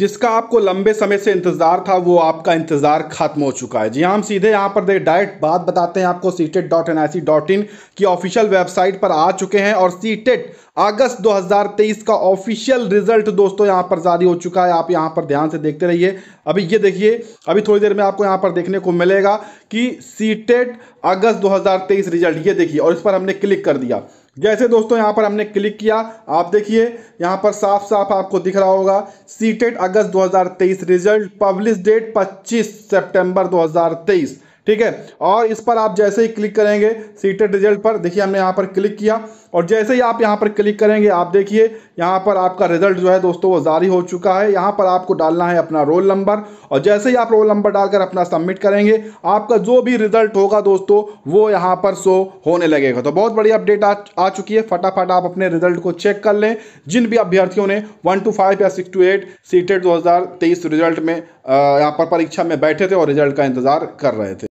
जिसका आपको लंबे समय से इंतज़ार था वो आपका इंतज़ार खत्म हो चुका है जी हाँ, हम सीधे यहाँ पर देख डायरेक्ट बात बताते हैं आपको CTET dot N I C dot in की ऑफिशियल वेबसाइट पर आ चुके हैं और सी टेट e अगस्त 2023 का ऑफिशियल रिजल्ट दोस्तों यहाँ पर जारी हो चुका है आप यहाँ पर ध्यान से देखते रहिए अभी ये देखिए अभी थोड़ी देर में आपको यहाँ पर देखने को मिलेगा कि सी टेट e अगस्त तेईस रिजल्ट ये देखिए और इस पर हमने क्लिक कर दिया जैसे दोस्तों यहाँ पर हमने क्लिक किया आप देखिए यहाँ पर साफ साफ आपको दिख रहा होगा सीटेट अगस्त 2023 रिजल्ट पब्लिश डेट 25 सितंबर 2023 ठीक है और इस पर आप जैसे ही क्लिक करेंगे सीटेड रिजल्ट पर देखिए हमने यहाँ पर क्लिक किया और जैसे ही आप यहाँ पर क्लिक करेंगे आप देखिए यहाँ पर आपका रिजल्ट जो है दोस्तों वो जारी हो चुका है यहाँ पर आपको डालना है अपना रोल नंबर और जैसे ही आप रोल नंबर डालकर अपना सबमिट करेंगे आपका जो भी रिजल्ट होगा दोस्तों वो यहाँ पर शो होने लगेगा तो बहुत बड़ी अपडेट आ, आ चुकी है फटाफट आप अपने रिजल्ट को चेक कर लें जिन भी अभ्यर्थियों ने वन टू फाइव या सिक्स टू एट सीटेड दो रिजल्ट में यहाँ पर परीक्षा में बैठे थे और रिजल्ट का इंतजार कर रहे थे